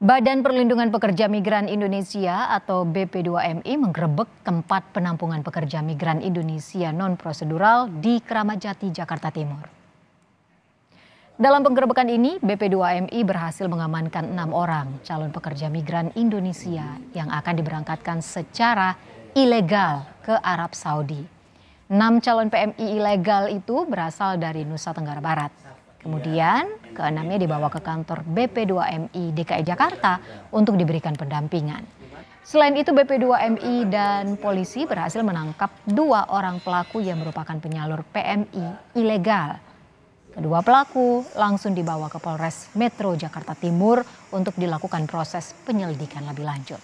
Badan Perlindungan Pekerja Migran Indonesia atau BP2MI menggerebek tempat penampungan pekerja migran Indonesia non-prosedural di Keramat Jakarta Timur. Dalam penggerebekan ini, BP2MI berhasil mengamankan enam orang calon pekerja migran Indonesia yang akan diberangkatkan secara ilegal ke Arab Saudi. Enam calon PMI ilegal itu berasal dari Nusa Tenggara Barat. Kemudian keenamnya dibawa ke kantor BP2MI DKI Jakarta untuk diberikan pendampingan. Selain itu BP2MI dan polisi berhasil menangkap dua orang pelaku yang merupakan penyalur PMI ilegal. Kedua pelaku langsung dibawa ke Polres Metro Jakarta Timur untuk dilakukan proses penyelidikan lebih lanjut.